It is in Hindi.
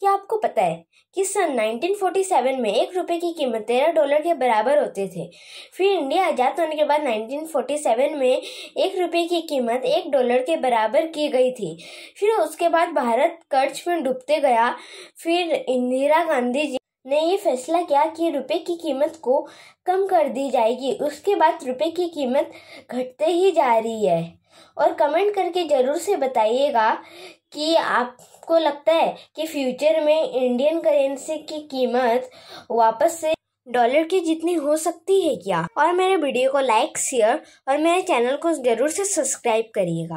क्या आपको पता है कि सन 1947 में एक रुपये की कीमत तेरह डॉलर के बराबर होते थे फिर इंडिया आज़ाद होने के बाद 1947 में एक रुपये की कीमत एक डॉलर के बराबर की गई थी फिर उसके बाद भारत कर्ज में डूबते गया फिर इंदिरा गांधी जी ने ये फैसला किया कि रुपए की कीमत को कम कर दी जाएगी उसके बाद रुपए की कीमत घटते ही जा रही है और कमेंट करके ज़रूर से बताइएगा कि आपको लगता है कि फ्यूचर में इंडियन करेंसी की कीमत वापस से डॉलर की जितनी हो सकती है क्या और मेरे वीडियो को लाइक शेयर और मेरे चैनल को ज़रूर से सब्सक्राइब करिएगा